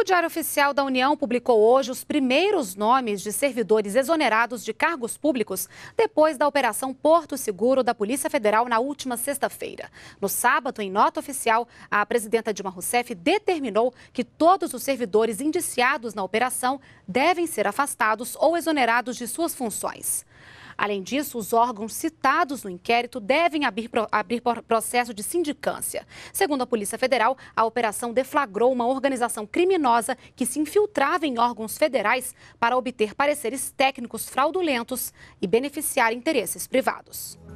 O Diário Oficial da União publicou hoje os primeiros nomes de servidores exonerados de cargos públicos depois da Operação Porto Seguro da Polícia Federal na última sexta-feira. No sábado, em nota oficial, a presidenta Dilma Rousseff determinou que todos os servidores indiciados na operação devem ser afastados ou exonerados de suas funções. Além disso, os órgãos citados no inquérito devem abrir, abrir processo de sindicância. Segundo a Polícia Federal, a operação deflagrou uma organização criminosa que se infiltrava em órgãos federais para obter pareceres técnicos fraudulentos e beneficiar interesses privados.